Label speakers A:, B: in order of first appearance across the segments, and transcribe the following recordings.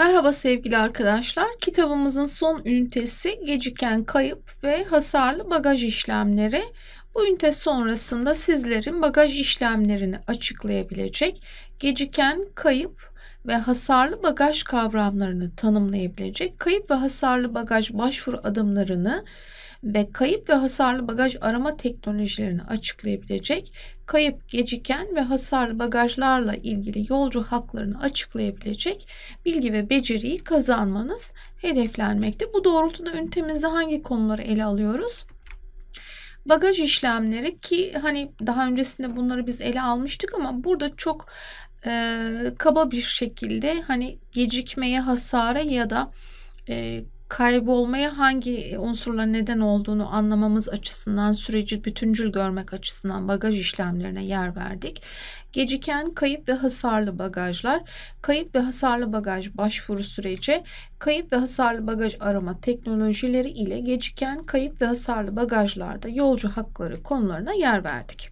A: Merhaba sevgili arkadaşlar. Kitabımızın son ünitesi geciken kayıp ve hasarlı bagaj işlemleri. Bu ünite sonrasında sizlerin bagaj işlemlerini açıklayabilecek, geciken kayıp ve hasarlı bagaj kavramlarını tanımlayabilecek, kayıp ve hasarlı bagaj başvuru adımlarını ve kayıp ve hasarlı bagaj arama teknolojilerini açıklayabilecek, kayıp, geciken ve hasarlı bagajlarla ilgili yolcu haklarını açıklayabilecek bilgi ve beceriyi kazanmanız hedeflenmekte. Bu doğrultuda ünitemizde hangi konuları ele alıyoruz? Bagaj işlemleri ki hani daha öncesinde bunları biz ele almıştık ama burada çok e, kaba bir şekilde hani gecikmeye, hasara ya da e, kaybolmaya hangi e, unsurla neden olduğunu anlamamız açısından süreci bütüncül görmek açısından bagaj işlemlerine yer verdik. Geciken kayıp ve hasarlı bagajlar, kayıp ve hasarlı bagaj başvuru süreci, kayıp ve hasarlı bagaj arama teknolojileri ile geciken kayıp ve hasarlı bagajlarda yolcu hakları konularına yer verdik.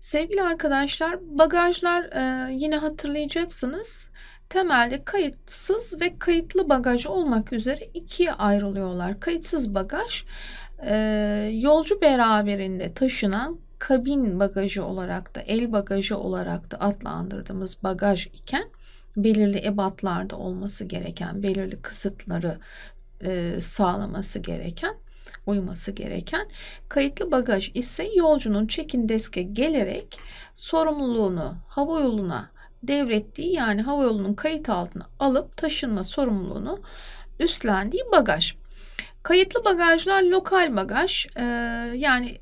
A: Sevgili arkadaşlar bagajlar e, yine hatırlayacaksınız temelde kayıtsız ve kayıtlı bagaj olmak üzere ikiye ayrılıyorlar. Kayıtsız bagaj e, yolcu beraberinde taşınan kabin bagajı olarak da el bagajı olarak da adlandırdığımız bagaj iken belirli ebatlarda olması gereken, belirli kısıtları e, sağlaması gereken, uyması gereken kayıtlı bagaj ise yolcunun check-in desk'e gelerek sorumluluğunu hava yoluna devrettiği yani havayolunun kayıt altına alıp taşınma sorumluluğunu üstlendiği bagaj. Kayıtlı bagajlar lokal bagaj e, yani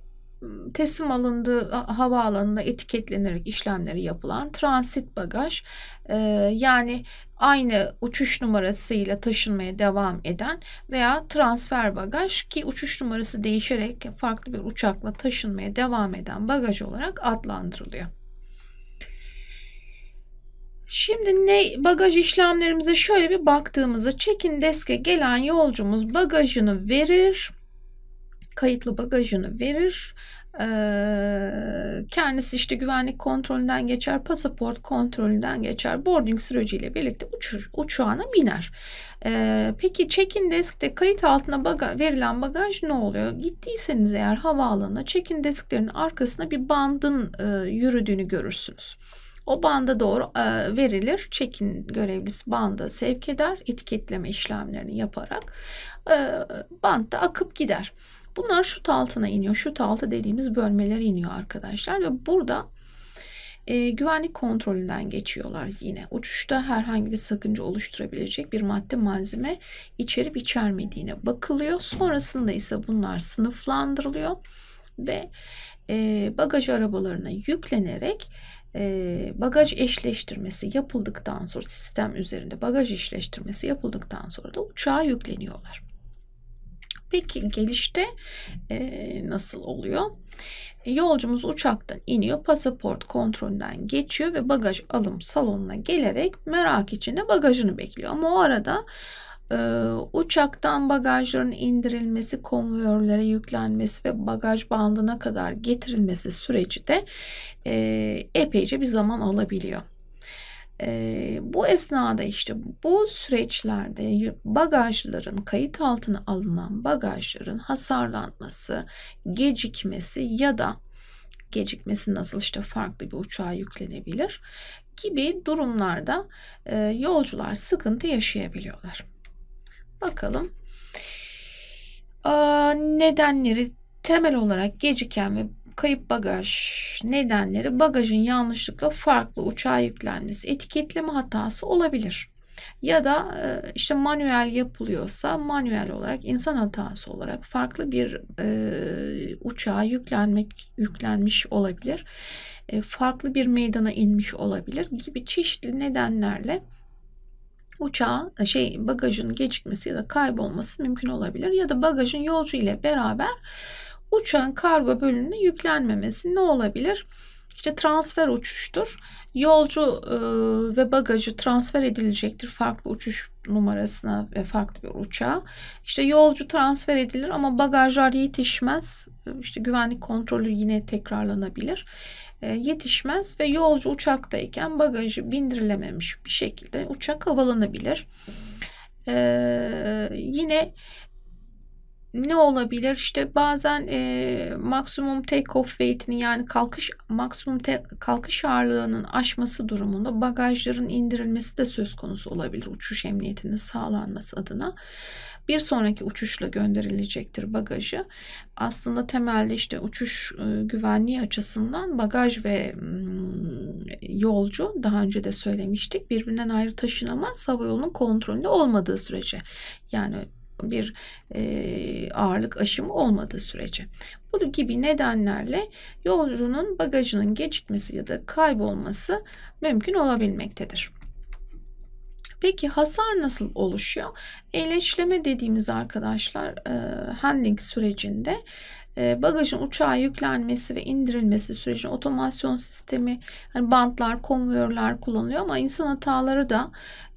A: teslim alındığı havaalanına etiketlenerek işlemleri yapılan transit bagaj e, yani aynı uçuş numarasıyla taşınmaya devam eden veya transfer bagaj ki uçuş numarası değişerek farklı bir uçakla taşınmaya devam eden bagaj olarak adlandırılıyor. Şimdi ne bagaj işlemlerimize şöyle bir baktığımızda check-in desk'e gelen yolcumuz bagajını verir. Kayıtlı bagajını verir. Ee, kendisi işte güvenlik kontrolünden geçer, pasaport kontrolünden geçer, boarding süreciyle birlikte uçur, uçağına biner. Ee, peki check-in desk'te kayıt altına baga verilen bagaj ne oluyor? Gittiyseniz eğer havaalanına check-in desklerinin arkasına bir bandın e, yürüdüğünü görürsünüz. O banda doğru e, verilir. Çekin görevlisi banda sevk eder. Etiketleme işlemlerini yaparak e, bantta akıp gider. Bunlar şut altına iniyor. Şut altı dediğimiz bölmeler iniyor arkadaşlar ve burada e, güvenlik kontrolünden geçiyorlar yine. Uçuşta herhangi bir sakınca oluşturabilecek bir madde malzeme içerip içermediğine bakılıyor. Sonrasında ise bunlar sınıflandırılıyor ve e, bagaj arabalarına yüklenerek bagaj eşleştirmesi yapıldıktan sonra sistem üzerinde bagaj eşleştirmesi yapıldıktan sonra da uçağa yükleniyorlar. Peki gelişte e, nasıl oluyor? E, yolcumuz uçaktan iniyor, pasaport kontrolünden geçiyor ve bagaj alım salonuna gelerek merak içinde bagajını bekliyor. Ama o arada ee, uçaktan bagajların indirilmesi, konvoyörlere yüklenmesi ve bagaj bandına kadar getirilmesi süreci de e, epeyce bir zaman alabiliyor. E, bu esnada işte bu süreçlerde bagajların kayıt altına alınan bagajların hasarlanması, gecikmesi ya da gecikmesi nasıl işte farklı bir uçağa yüklenebilir gibi durumlarda e, yolcular sıkıntı yaşayabiliyorlar. Bakalım. Aa, nedenleri temel olarak geciken ve kayıp bagaj nedenleri bagajın yanlışlıkla farklı uçağa yüklenmesi, etiketleme hatası olabilir. Ya da e, işte manuel yapılıyorsa manuel olarak insan hatası olarak farklı bir e, uçağa yüklenmek yüklenmiş olabilir. E, farklı bir meydana inmiş olabilir gibi çeşitli nedenlerle uçağın e, şey bagajın gecikmesi ya da kaybolması mümkün olabilir ya da bagajın yolcu ile beraber uçağın kargo bölümüne yüklenmemesi ne olabilir? İşte transfer uçuştur. Yolcu e, ve bagajı transfer edilecektir farklı uçuş numarasına ve farklı bir uçağa. İşte yolcu transfer edilir ama bagajlar yetişmez işte güvenlik kontrolü yine tekrarlanabilir. E, yetişmez ve yolcu uçaktayken bagajı bindirilememiş bir şekilde uçak havalanabilir. E, yine ne olabilir? İşte bazen e, maksimum take off weight'ini yani kalkış maksimum te, kalkış ağırlığının aşması durumunda bagajların indirilmesi de söz konusu olabilir uçuş emniyetinin sağlanması adına bir sonraki uçuşla gönderilecektir bagajı. Aslında temelde işte uçuş e, güvenliği açısından bagaj ve mm, yolcu daha önce de söylemiştik birbirinden ayrı taşınamaz hava yolunun kontrolünde olmadığı sürece. Yani bir e, ağırlık aşımı olmadığı sürece. Bu gibi nedenlerle yolcunun bagajının gecikmesi ya da kaybolması mümkün olabilmektedir. Peki hasar nasıl oluşuyor? Eleşleme dediğimiz arkadaşlar e, handling sürecinde e, bagajın uçağa yüklenmesi ve indirilmesi sürecinde otomasyon sistemi, hani bantlar, konveyörler kullanılıyor ama insan hataları da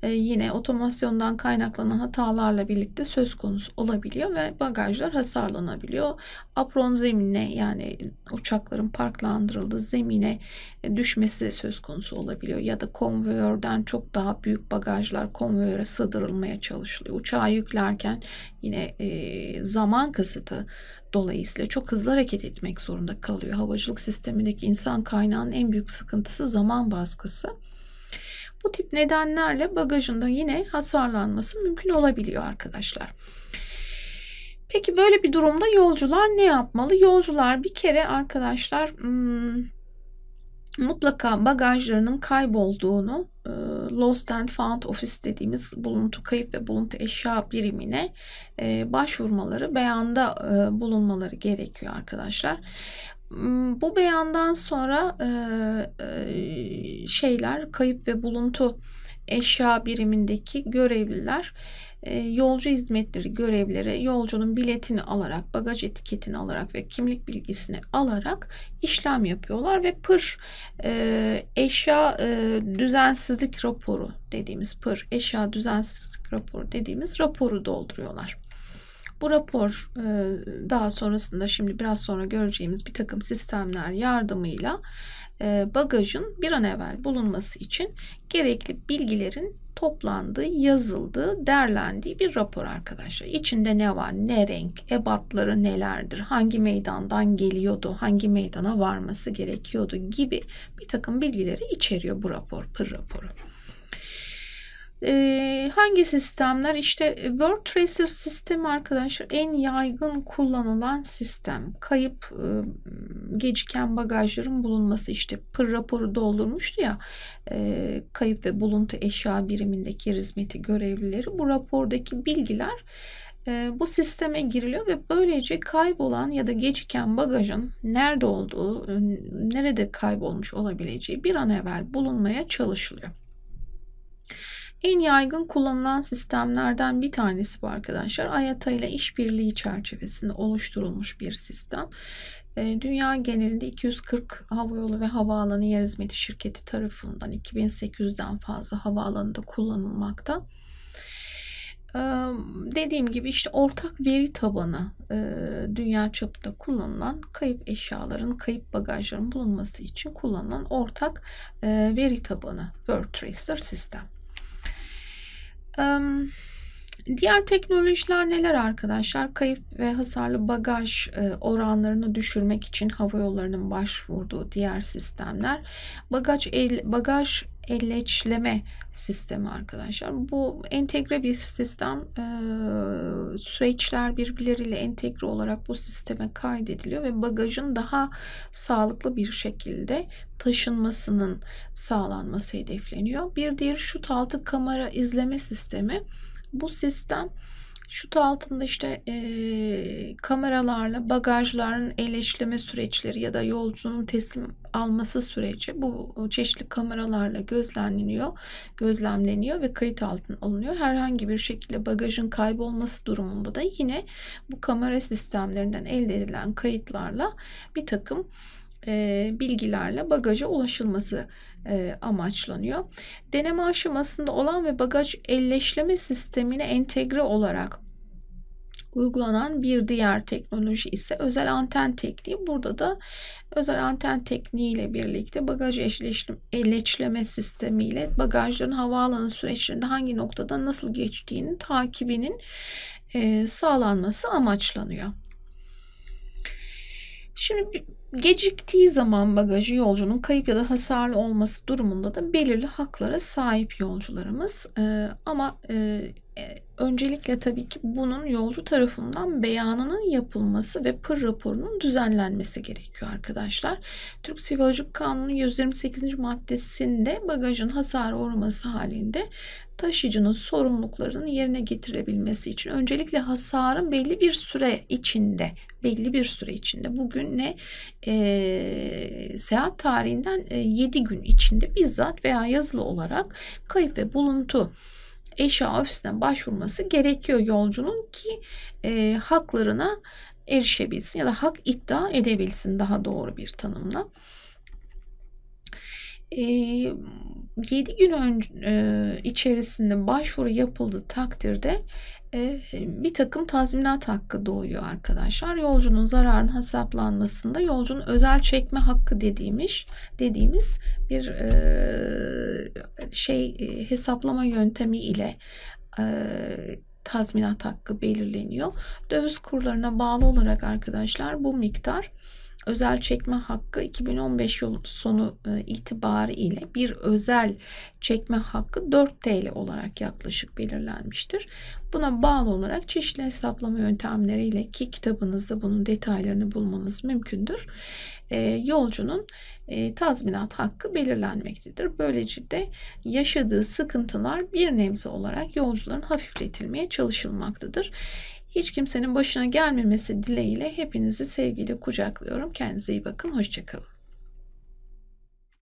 A: e, yine otomasyondan kaynaklanan hatalarla birlikte söz konusu olabiliyor ve bagajlar hasarlanabiliyor. Apron zemine yani uçakların parklandırıldığı zemine e, düşmesi söz konusu olabiliyor ya da konveyörden çok daha büyük bagajlar konveyöre sığdırılmaya çalışılıyor. Uçağa yüklerken yine zaman kısıtı dolayısıyla dolayısıyla çok hızlı hareket etmek zorunda kalıyor. Havacılık sistemindeki insan kaynağının en büyük sıkıntısı zaman baskısı. Bu tip nedenlerle bagajında yine hasarlanması mümkün olabiliyor arkadaşlar. Peki böyle bir durumda yolcular ne yapmalı? Yolcular bir kere arkadaşlar hmm, mutlaka bagajlarının kaybolduğunu e, Lost and Found Office dediğimiz buluntu kayıp ve buluntu eşya birimine e, başvurmaları, beyanda e, bulunmaları gerekiyor arkadaşlar. Hmm, bu beyandan sonra e, e, şeyler kayıp ve buluntu eşya birimindeki görevliler e, yolcu hizmetleri görevleri yolcunun biletini alarak, bagaj etiketini alarak ve kimlik bilgisini alarak işlem yapıyorlar ve pır e, eşya e, düzensizlik raporu dediğimiz pır eşya düzensizlik raporu dediğimiz raporu dolduruyorlar. Bu rapor daha sonrasında şimdi biraz sonra göreceğimiz bir takım sistemler yardımıyla e, bagajın bir an evvel bulunması için gerekli bilgilerin toplandığı, yazıldığı, derlendiği bir rapor arkadaşlar. İçinde ne var, ne renk, ebatları nelerdir, hangi meydandan geliyordu, hangi meydana varması gerekiyordu gibi bir takım bilgileri içeriyor bu rapor, pır raporu. E, hangi sistemler? İşte e, Word Tracer sistemi arkadaşlar en yaygın kullanılan sistem. Kayıp e, geciken bagajların bulunması işte PIR raporu doldurmuştu ya e, kayıp ve buluntu eşya birimindeki hizmeti görevlileri bu rapordaki bilgiler e, bu sisteme giriliyor ve böylece kaybolan ya da geciken bagajın nerede olduğu, ıı, nerede kaybolmuş olabileceği bir an evvel bulunmaya çalışılıyor. En yaygın kullanılan sistemlerden bir tanesi bu arkadaşlar. Ayata ile işbirliği çerçevesinde oluşturulmuş bir sistem. Ee, dünya genelinde 240 havayolu ve havaalanı yer hizmeti şirketi tarafından 2800'den fazla havaalanında kullanılmakta. Ee, dediğim gibi işte ortak veri tabanı e, dünya çapında kullanılan kayıp eşyaların, kayıp bagajların bulunması için kullanılan ortak e, veri tabanı Word Tracer sistem. Diğer teknolojiler neler arkadaşlar? Kayıp ve hasarlı bagaj e, oranlarını düşürmek için hava yollarının başvurduğu diğer sistemler. Bagaj el, bagaj elleçleme sistemi arkadaşlar. Bu entegre bir sistem e, süreçler birbirleriyle entegre olarak bu sisteme kaydediliyor ve bagajın daha sağlıklı bir şekilde taşınmasının sağlanması hedefleniyor. Bir diğer şut altı kamera izleme sistemi. Bu sistem Şut altında işte e, kameralarla bagajların eleşleme süreçleri ya da yolcunun teslim alması süreci bu çeşitli kameralarla gözlemleniyor, gözlemleniyor ve kayıt altına alınıyor. Herhangi bir şekilde bagajın kaybolması durumunda da yine bu kamera sistemlerinden elde edilen kayıtlarla bir takım e, bilgilerle bagaja ulaşılması e, amaçlanıyor. Deneme aşamasında olan ve bagaj elleşleme sistemine entegre olarak uygulanan bir diğer teknoloji ise özel anten tekniği. Burada da özel anten tekniği ile birlikte bagaj elleşleme sistemi ile bagajların havaalanı süreçlerinde hangi noktada nasıl geçtiğinin takibinin e, sağlanması amaçlanıyor. Şimdi Geciktiği zaman bagajı yolcunun kayıp ya da hasarlı olması durumunda da belirli haklara sahip yolcularımız. Ee, ama e, e öncelikle tabii ki bunun yolcu tarafından beyanının yapılması ve pır raporunun düzenlenmesi gerekiyor arkadaşlar. Türk Sivilcik Kanunu 128. maddesinde bagajın hasar uğraması halinde taşıyıcının sorumluluklarının yerine getirilebilmesi için öncelikle hasarın belli bir süre içinde belli bir süre içinde bugün ne e, seyahat tarihinden e, 7 gün içinde bizzat veya yazılı olarak kayıp ve buluntu eşya ofisinden başvurması gerekiyor yolcunun ki e, haklarına erişebilsin ya da hak iddia edebilsin daha doğru bir tanımla. 7 gün önce, içerisinde başvuru yapıldı takdirde e, bir takım tazminat hakkı doğuyor arkadaşlar. Yolcunun zararın hesaplanmasında yolcunun özel çekme hakkı dediğimiz dediğimiz bir e, şey e, hesaplama yöntemi ile tazminat hakkı belirleniyor. Döviz kurlarına bağlı olarak arkadaşlar bu miktar özel çekme hakkı 2015 yıl sonu e, itibariyle bir özel çekme hakkı 4 TL olarak yaklaşık belirlenmiştir. Buna bağlı olarak çeşitli hesaplama yöntemleriyle ki kitabınızda bunun detaylarını bulmanız mümkündür. E, yolcunun e, tazminat hakkı belirlenmektedir. Böylece de yaşadığı sıkıntılar bir nebze olarak yolcuların hafifletilmeye çalışılmaktadır hiç kimsenin başına gelmemesi dileğiyle hepinizi sevgiyle kucaklıyorum. Kendinize iyi bakın. Hoşçakalın.